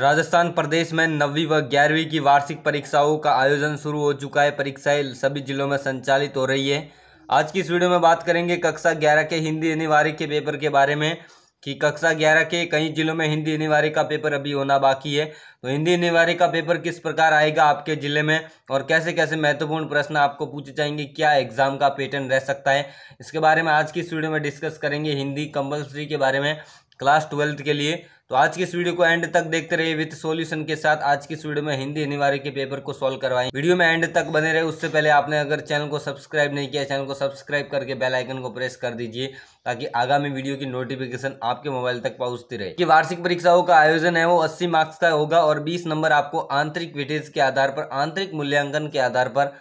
राजस्थान प्रदेश में नवीं व ग्यारहवीं की वार्षिक परीक्षाओं का आयोजन शुरू हो चुका है परीक्षाएं सभी जिलों में संचालित हो रही है आज की इस वीडियो में बात करेंगे कक्षा ग्यारह के हिंदी अनिवार्य के पेपर के बारे में कि कक्षा ग्यारह के कई जिलों में हिंदी अनिवार्य का पेपर अभी होना बाकी है तो हिंदी अनिवार्य का पेपर किस प्रकार आएगा आपके ज़िले में और कैसे कैसे महत्वपूर्ण प्रश्न आपको पूछे जाएंगे क्या एग्ज़ाम का पैटर्न रह सकता है इसके बारे में आज की इस वीडियो में डिस्कस करेंगे हिंदी कंपल्सरी के बारे में क्लास ट्वेल्थ के लिए तो आज की इस वीडियो को एंड तक देखते रहिए विथ सॉल्यूशन के साथ आज की इस वीडियो में हिंदी अनिवार्य के पेपर को सॉल्व करवाएं वीडियो में एंड तक बने रहे उससे पहले आपने अगर चैनल को सब्सक्राइब नहीं किया चैनल को सब्सक्राइब करके बेल आइकन को प्रेस कर दीजिए ताकि आगामी वीडियो की नोटिफिकेशन आपके मोबाइल तक पहुंचती रहे कि वार्षिक परीक्षाओं का आयोजन है वो अस्सी मार्क्स का होगा और बीस नंबर आपको आंतरिक विटेज के आधार पर आंतरिक मूल्यांकन के आधार पर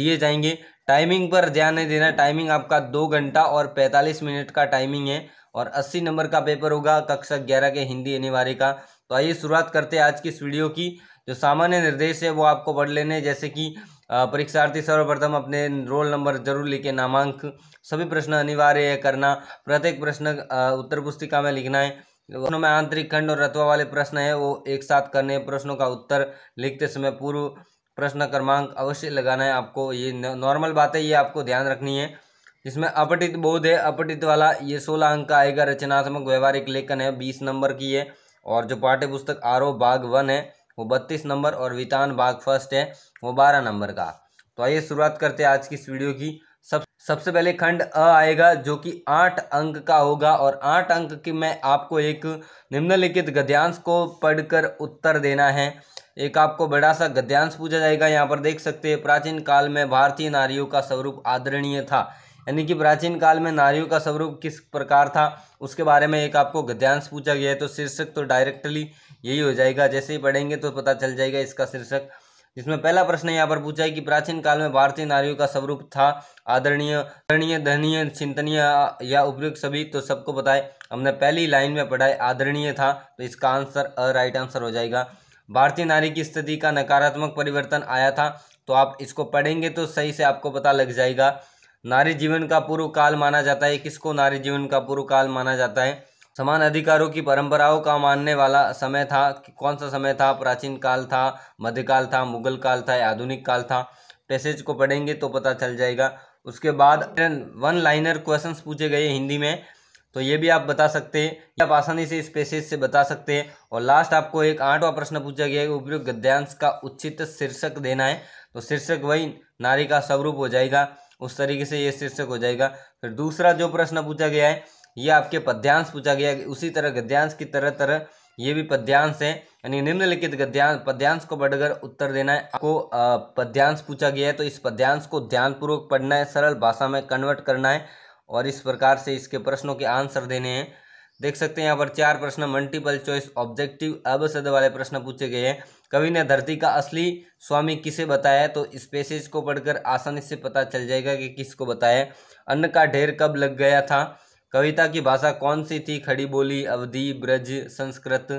दिए जाएंगे टाइमिंग पर ध्यान नहीं देना टाइमिंग आपका दो घंटा और पैंतालीस मिनट का टाइमिंग है और 80 नंबर का पेपर होगा कक्षा 11 के हिंदी अनिवार्य का तो आइए शुरुआत करते हैं आज की इस वीडियो की जो सामान्य निर्देश है वो आपको पढ़ लेने जैसे कि परीक्षार्थी सर्वप्रथम अपने रोल नंबर जरूर लिखे नामांक सभी प्रश्न अनिवार्य है करना प्रत्येक प्रश्न उत्तर पुस्तिका में लिखना है प्रश्नों में आंतरिक खंड और रत्वा वाले प्रश्न है वो एक साथ करने प्रश्नों का उत्तर लिखते समय पूर्व प्रश्न क्रमांक अवश्य लगाना है आपको ये नॉर्मल बात है ये आपको ध्यान रखनी है जिसमें अपटित बोध है अपटित वाला ये सोलह अंक का आएगा रचनात्मक व्यवहारिक लेखन है बीस नंबर की है और जो पाठ्य पुस्तक भाग वन है वो बत्तीस नंबर और वितान भाग फर्स्ट है वो बारह नंबर का तो आइए शुरुआत करते हैं आज की इस वीडियो की सब सबसे पहले खंड अ आएगा जो कि आठ अंक का होगा और आठ अंक की मैं आपको एक निम्नलिखित गद्यांश को पढ़कर उत्तर देना है एक आपको बड़ा सा गद्यांश पूछा जाएगा यहाँ पर देख सकते हैं प्राचीन काल में भारतीय नारियों का स्वरूप आदरणीय था यानी कि प्राचीन काल में नारियों का स्वरूप किस प्रकार था उसके बारे में एक आपको गद्यांश पूछा गया है तो शीर्षक तो डायरेक्टली यही हो जाएगा जैसे ही पढ़ेंगे तो पता चल जाएगा इसका शीर्षक जिसमें पहला प्रश्न यहाँ पर पूछा है कि प्राचीन काल में भारतीय नारियों का स्वरूप था आदरणीय आदरणीय दहनीय चिंतनीय या उपयुक्त सभी तो सबको पता है हमने पहली लाइन में पढ़ा है आदरणीय था तो इसका आंसर अ राइट आंसर हो जाएगा भारतीय नारी की स्थिति का नकारात्मक परिवर्तन आया था तो आप इसको पढ़ेंगे तो सही से आपको पता लग जाएगा नारी जीवन का पूर्व काल माना जाता है किसको नारी जीवन का पूर्व काल माना जाता है समान अधिकारों की परंपराओं का मानने वाला समय था कौन सा समय था प्राचीन काल था मध्यकाल था मुगल काल था आधुनिक काल था पैसेज को पढ़ेंगे तो पता चल जाएगा उसके बाद वन लाइनर क्वेश्चंस पूछे गए हिंदी में तो ये भी आप बता सकते हैं आप आसानी से इस पैसेज से बता सकते हैं और लास्ट आपको एक आठवां प्रश्न पूछा गया है उपयुक्त गद्यांश का उचित शीर्षक देना है तो शीर्षक वही नारी का स्वरूप हो जाएगा उस तरीके से ये शीर्षक हो जाएगा फिर दूसरा जो प्रश्न पूछा गया है ये आपके पद्यांश पूछा गया है उसी तरह गद्यांश की तरह तरह ये भी पद्यांश है यानी निम्नलिखित गद्यांश पद्यांश को पढ़कर उत्तर देना है आपको पद्यांश पूछा गया है तो इस पद्यांश को ध्यानपूर्वक पढ़ना है सरल भाषा में कन्वर्ट करना है और इस प्रकार से इसके प्रश्नों के आंसर देने हैं देख सकते हैं यहाँ पर चार प्रश्न मल्टीपल चॉइस ऑब्जेक्टिव सद वाले प्रश्न पूछे गए हैं कवि ने धरती का असली स्वामी किसे बताया तो इस पैसेज को पढ़कर आसानी से पता चल जाएगा कि किसको बताया अन्न का ढेर कब लग गया था कविता की भाषा कौन सी थी खड़ी बोली अवधि ब्रज संस्कृत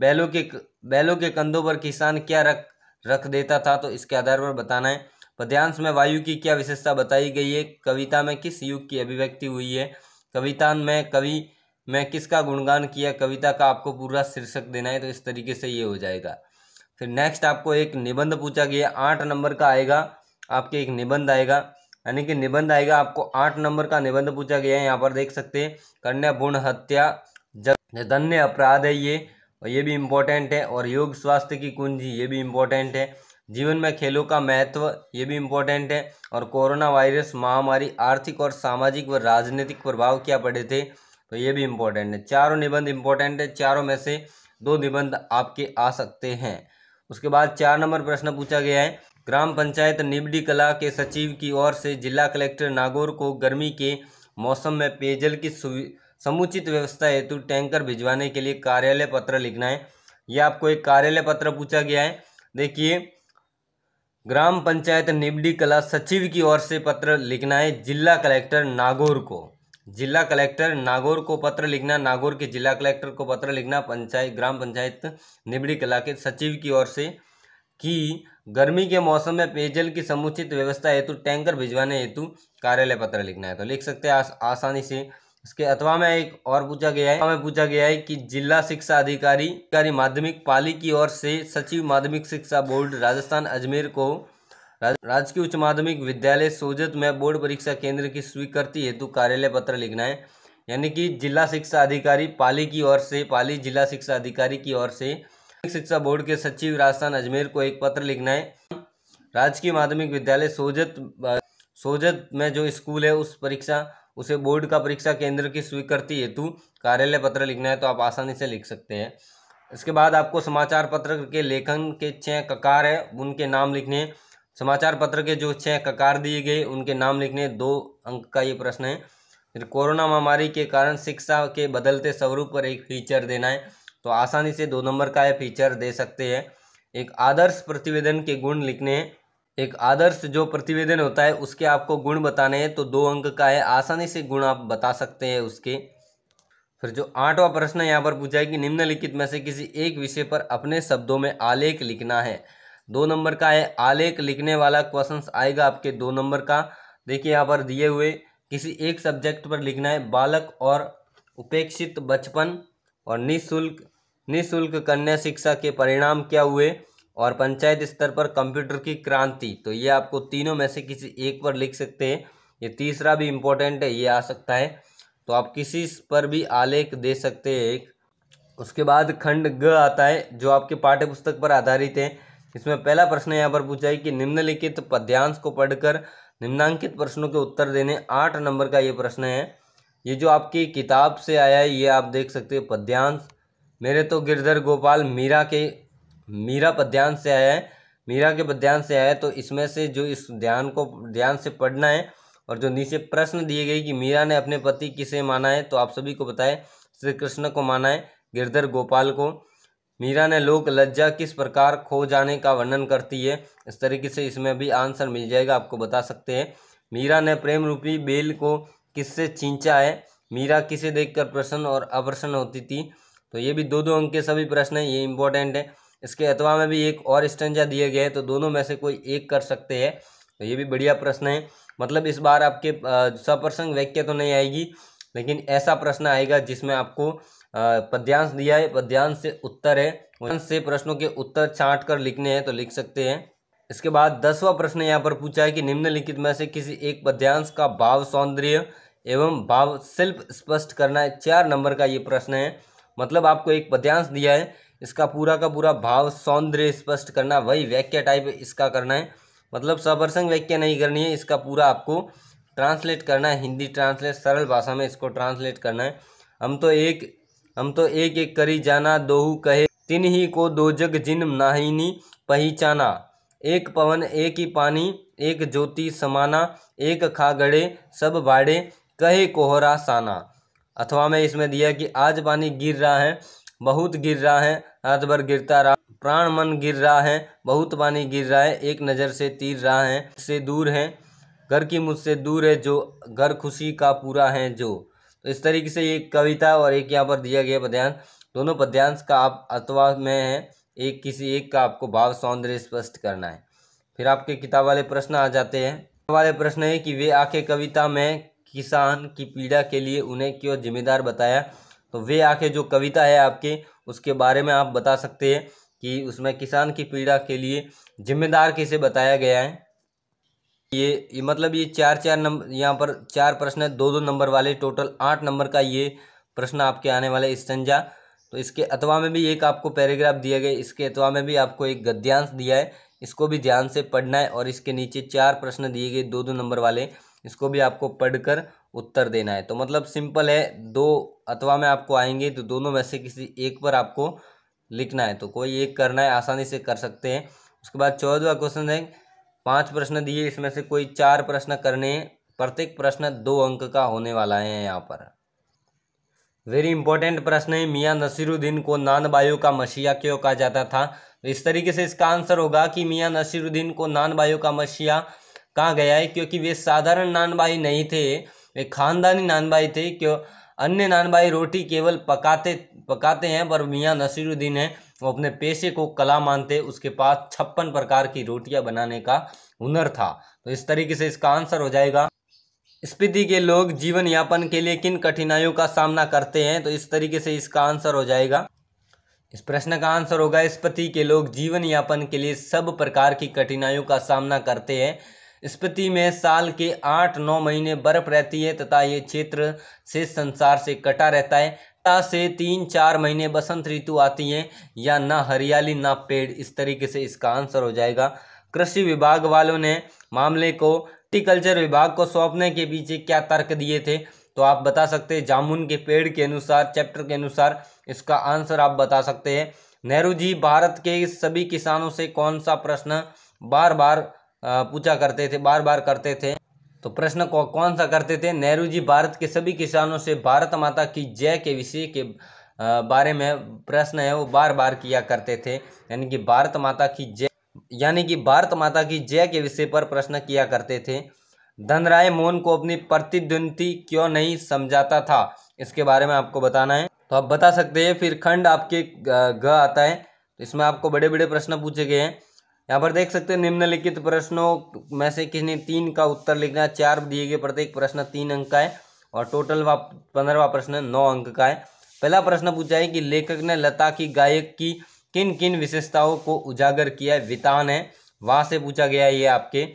बैलों के बैलों के कंधों पर किसान क्या रख रख देता था तो इसके आधार पर बताना है पद्यांश में वायु की क्या विशेषता बताई गई है कविता में किस युग की अभिव्यक्ति हुई है कविता में कवि मैं किसका गुणगान किया कविता का आपको पूरा शीर्षक देना है तो इस तरीके से ये हो जाएगा फिर नेक्स्ट आपको एक निबंध पूछा गया आठ नंबर का आएगा आपके एक निबंध आएगा यानी कि निबंध आएगा आपको आठ नंबर का निबंध पूछा गया है यहाँ पर देख सकते हैं कन्या भूण हत्या जघन्य अपराध है ये और ये भी इम्पोर्टेंट है और योग स्वास्थ्य की कुंजी ये भी इम्पोर्टेंट है जीवन में खेलों का महत्व ये भी इम्पोर्टेंट है और कोरोना वायरस महामारी आर्थिक और सामाजिक व राजनीतिक प्रभाव क्या पड़े थे तो ये भी इम्पोर्टेंट है चारों निबंध इम्पोर्टेंट है चारों में से दो निबंध आपके आ सकते हैं उसके बाद चार नंबर प्रश्न पूछा गया है ग्राम पंचायत निबडी कला के सचिव की ओर से जिला कलेक्टर नागौर को गर्मी के मौसम में पेयजल की समुचित व्यवस्था हेतु टैंकर भिजवाने के लिए कार्यालय पत्र लिखना है यह आपको एक कार्यालय पत्र पूछा गया है देखिए ग्राम पंचायत निबडी कला सचिव की ओर से पत्र लिखना है जिला कलेक्टर नागौर को जिला कलेक्टर नागौर को पत्र लिखना नागौर के जिला कलेक्टर को पत्र लिखना पंचायत ग्राम पंचायत निबड़ी कला के सचिव की ओर से कि गर्मी के मौसम में पेयजल की समुचित व्यवस्था हेतु टैंकर भिजवाने हेतु कार्यालय पत्र लिखना है तो लिख सकते हैं आस, आसानी से इसके अथवा में एक और पूछा गया है पूछा गया है कि जिला शिक्षा अधिकारी अधिकारी माध्यमिक पाली की ओर से सचिव माध्यमिक शिक्षा बोर्ड राजस्थान अजमेर को राजकीय उच्च माध्यमिक विद्यालय सोजत में बोर्ड परीक्षा केंद्र की स्वीकृति हेतु कार्यालय पत्र लिखना है यानी कि जिला शिक्षा अधिकारी पाली की ओर से पाली जिला शिक्षा अधिकारी की ओर से शिक्षा बोर्ड के सचिव राजस्थान अजमेर को एक पत्र लिखना है राजकीय माध्यमिक विद्यालय सोजत सोजत में जो स्कूल है उस परीक्षा उसे बोर्ड का परीक्षा केंद्र की स्वीकृति हेतु कार्यालय पत्र लिखना है तो आप आसानी से लिख सकते हैं इसके बाद आपको समाचार पत्र के लेखन के छः ककार है उनके नाम लिखने हैं समाचार पत्र के जो छह ककार दिए गए उनके नाम लिखने दो अंक का ये प्रश्न है फिर कोरोना महामारी के कारण शिक्षा के बदलते स्वरूप पर एक फीचर देना है तो आसानी से दो नंबर का ये फीचर दे सकते हैं एक आदर्श प्रतिवेदन के गुण लिखने हैं एक आदर्श जो प्रतिवेदन होता है उसके आपको गुण बताने हैं तो दो अंक का है आसानी से गुण आप बता सकते हैं उसके फिर जो आठवां प्रश्न यहाँ पर पूछा है कि निम्नलिखित में से किसी एक विषय पर अपने शब्दों में आलेख लिखना है दो नंबर का है आलेख लिखने वाला क्वेश्चन आएगा आपके दो नंबर का देखिए यहाँ पर दिए हुए किसी एक सब्जेक्ट पर लिखना है बालक और उपेक्षित बचपन और निःशुल्क निःशुल्क कन्या शिक्षा के परिणाम क्या हुए और पंचायत स्तर पर कंप्यूटर की क्रांति तो ये आपको तीनों में से किसी एक पर लिख सकते हैं ये तीसरा भी इम्पोर्टेंट है ये आ सकता है तो आप किसी पर भी आलेख दे सकते हैं एक उसके बाद खंड ग आता है जो आपके पाठ्य पुस्तक पर आधारित है इसमें पहला प्रश्न यहाँ पर पूछा है कि निम्नलिखित पद्यांश को पढ़कर निम्नांकित प्रश्नों के उत्तर देने आठ नंबर का ये प्रश्न है ये जो आपकी किताब से आया है ये आप देख सकते हो पद्यांश मेरे तो गिरधर गोपाल मीरा के मीरा पद्यांश से आया है मीरा के पद्यांश से आया है तो इसमें से जो इस ध्यान को ध्यान से पढ़ना है और जो नीचे प्रश्न दिए गए कि मीरा ने अपने पति किसे माना है तो आप सभी को बताएं श्री कृष्ण को माना है गिरधर गोपाल को मीरा ने लोक लज्जा किस प्रकार खो जाने का वर्णन करती है इस तरीके से इसमें भी आंसर मिल जाएगा आपको बता सकते हैं मीरा ने प्रेम रूपी बेल को किससे चींचा है मीरा किसे देखकर प्रसन्न और अप्रसन्न होती थी तो ये भी दो दो अंक के सभी प्रश्न हैं ये इंपॉर्टेंट है इसके अथवा में भी एक और स्टंजा दिए गए तो दोनों में से कोई एक कर सकते हैं तो ये भी बढ़िया प्रश्न है मतलब इस बार आपके सप्रसंग वाक्य तो नहीं आएगी लेकिन ऐसा प्रश्न आएगा जिसमें आपको पद्यांश दिया है पद्यांश से उत्तर है से प्रश्नों के उत्तर छाट कर लिखने हैं तो लिख सकते हैं इसके बाद दसवां प्रश्न यहाँ पर पूछा है कि निम्नलिखित में से किसी एक पद्यांश का भाव सौंदर्य एवं भाव शिल्प स्पष्ट करना है चार नंबर का ये प्रश्न है मतलब आपको एक पद्यांश दिया है इसका पूरा का पूरा भाव सौंदर्य स्पष्ट करना वही व्याख्या टाइप इसका करना है मतलब सप्रसंग व्याख्या नहीं करनी है इसका पूरा आपको ट्रांसलेट करना है हिंदी ट्रांसलेट सरल भाषा में इसको ट्रांसलेट करना है हम तो एक हम तो एक एक करी जाना दोहू कहे तीन ही को दो जग जिन नाहिनी पहचाना एक पवन एक ही पानी एक ज्योति समाना एक खागड़े सब भाड़े कहे कोहरा साना अथवा में इसमें दिया कि आज पानी गिर रहा है बहुत गिर रहा है रात भर गिरता रहा प्राण मन गिर रहा है बहुत पानी गिर रहा है एक नज़र से तीर रहा है से दूर है घर की मुझसे दूर है जो घर खुशी का पूरा है जो तो इस तरीके से एक कविता और एक यहाँ पर दिया गया पद्यांश दोनों पद्यांश का आप अथवा में है एक किसी एक का आपको भाव सौंदर्य स्पष्ट करना है फिर आपके किताब वाले प्रश्न आ जाते हैं वाले प्रश्न है कि वे आके कविता में किसान की पीड़ा के लिए उन्हें क्यों जिम्मेदार बताया तो वे आके जो कविता है आपके उसके बारे में आप बता सकते हैं कि उसमें किसान की पीड़ा के लिए जिम्मेदार किसे बताया गया है ये मतलब ये चार चार नंबर यहाँ पर चार प्रश्न है दो दो नंबर वाले टोटल आठ नंबर का ये प्रश्न आपके आने वाले है तो इसके अथवा में भी एक आपको पैराग्राफ दिया गया इसके अथवा में भी आपको एक गद्यांश दिया है इसको भी ध्यान से पढ़ना है और इसके नीचे चार प्रश्न दिए गए दो दो नंबर वाले इसको भी आपको पढ़कर उत्तर देना है तो मतलब सिंपल है दो अथवा में आपको आएंगे तो दोनों में से किसी एक पर आपको लिखना है तो कोई एक करना है आसानी से कर सकते हैं उसके बाद चौदवा क्वेश्चन है पांच प्रश्न दिए इसमें से कोई चार प्रश्न करने प्रत्येक प्रश्न दो अंक का होने वाला है यहाँ पर वेरी इंपॉर्टेंट प्रश्न है मियाँ नसीरुद्दीन को नान बायु का मसीहा क्यों कहा जाता था तो इस तरीके से इसका आंसर होगा कि मियाँ नसीरुद्दीन को नान बायु का मसीहा कहा गया है क्योंकि वे साधारण नानबाई नहीं थे वे खानदानी नानबाई थे क्यों अन्य नान भाई रोटी केवल पकाते पकाते हैं पर मियाँ नसीरुद्दीन है वो अपने पेशे को कला मानते उसके पास छप्पन प्रकार की रोटियां बनाने का हुनर था तो इस तरीके से इसका आंसर हो जाएगा स्पीति के लोग जीवन यापन के लिए किन कठिनाइयों का सामना करते हैं तो इस तरीके से इसका आंसर हो जाएगा इस प्रश्न का आंसर होगा स्पति के लोग जीवन यापन के लिए सब प्रकार की कठिनाइयों का सामना करते हैं स्पति में साल के आठ नौ महीने बर्फ रहती है तथा ये क्षेत्र से संसार से कटा रहता है ता से तीन चार महीने बसंत ऋतु आती है या ना हरियाली ना पेड़ इस तरीके से इसका आंसर हो जाएगा कृषि विभाग वालों ने मामले को हॉर्टिकल्चर विभाग को सौंपने के पीछे क्या तर्क दिए थे तो आप बता सकते हैं जामुन के पेड़ के अनुसार चैप्टर के अनुसार इसका आंसर आप बता सकते हैं नेहरू जी भारत के सभी किसानों से कौन सा प्रश्न बार बार पूछा करते थे बार बार करते थे तो प्रश्न को कौन सा करते थे नेहरू जी भारत के सभी किसानों से भारत माता की जय के विषय के बारे में प्रश्न है वो बार बार किया करते थे यानी कि भारत माता की जय यानी कि भारत माता की जय के विषय पर प्रश्न किया करते थे धनराय मोहन को अपनी प्रतिद्वंदी क्यों नहीं समझाता था इसके बारे में आपको बताना है तो आप बता सकते हैं फिर खंड आपके घ आता है तो इसमें आपको बड़े बड़े प्रश्न पूछे गए हैं यहाँ पर देख सकते हैं निम्नलिखित प्रश्नों में से किसने तीन का उत्तर लिखना है चार दिए गए प्रत्येक प्रश्न तीन अंक का है और टोटल पंद्रहवा प्रश्न नौ अंक का है पहला प्रश्न पूछा है कि लेखक ने लता की गायक की किन किन विशेषताओं को उजागर किया है वितान है वहाँ से पूछा गया है ये आपके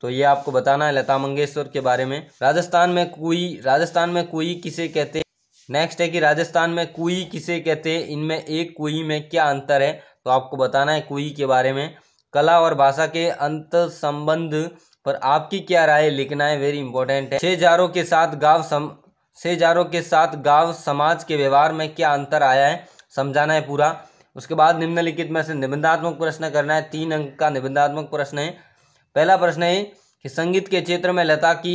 तो ये आपको बताना है लता मंगेशकर के बारे में राजस्थान में कुई राजस्थान में कुई किसे कहते नेक्स्ट है कि राजस्थान में कुई किसे कहते हैं इनमें एक कुई में क्या अंतर है तो आपको बताना है कुई के बारे में कला और भाषा के अंत संबंध पर आपकी क्या राय लिखना है वेरी इंपॉर्टेंट है शेजारों के साथ गांव सम शेजारों के साथ गांव समाज के व्यवहार में क्या अंतर आया है समझाना है पूरा उसके बाद निम्नलिखित में से निबंधात्मक प्रश्न करना है तीन अंक का निबंधात्मक प्रश्न है पहला प्रश्न है कि संगीत के क्षेत्र में लता की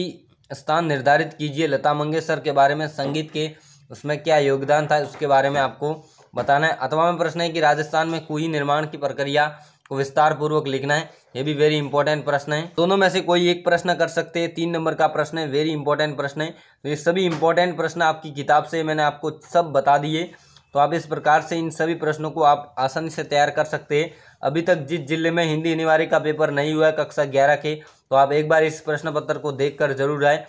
स्थान निर्धारित कीजिए लता मंगेशकर के बारे में संगीत के उसमें क्या योगदान था उसके बारे में आपको बताना है अथवा में प्रश्न है कि राजस्थान में कुई निर्माण की प्रक्रिया इसको विस्तार पूर्वक लिखना है ये भी वेरी इंपॉर्टेंट प्रश्न है दोनों में से कोई एक प्रश्न कर सकते हैं तीन नंबर का प्रश्न है वेरी इंपॉर्टेंट प्रश्न है तो ये सभी इंपॉर्टेंट प्रश्न आपकी किताब से मैंने आपको सब बता दिए तो आप इस प्रकार से इन सभी प्रश्नों को आप आसानी से तैयार कर सकते हैं अभी तक जिस जिले में हिंदी अनिवार्य का पेपर नहीं हुआ है कक्षा ग्यारह के तो आप एक बार इस प्रश्न पत्र को देख कर जरूर आए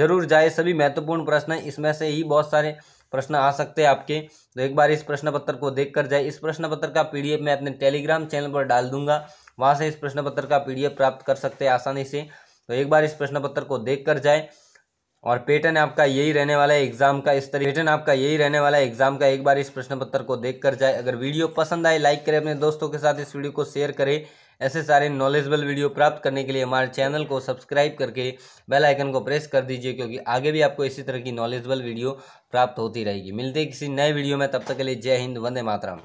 जरूर जाए सभी महत्वपूर्ण प्रश्न इसमें से ही बहुत सारे प्रश्न आ सकते हैं आपके तो एक बार इस प्रश्न पत्र को देख कर जाए इस प्रश्न पत्र का पी मैं अपने टेलीग्राम चैनल पर डाल दूंगा वहाँ से इस प्रश्न पत्र का पी प्राप्त कर सकते हैं आसानी से तो एक बार इस प्रश्न पत्र को देख कर जाए और पेटर्न आपका यही रहने वाला है एग्जाम का इस तरह पेटर्न आपका यही रहने वाला है एग्जाम का एक बार इस प्रश्न पत्र को देख कर जाए अगर वीडियो पसंद आए लाइक करें अपने दोस्तों के साथ इस वीडियो को शेयर करें ऐसे सारे नॉलेजबल वीडियो प्राप्त करने के लिए हमारे चैनल को सब्सक्राइब करके बेल आइकन को प्रेस कर दीजिए क्योंकि आगे भी आपको इसी तरह की नॉलेजबल वीडियो प्राप्त होती रहेगी मिलते किसी नए वीडियो में तब तक के लिए जय हिंद वंदे मातरम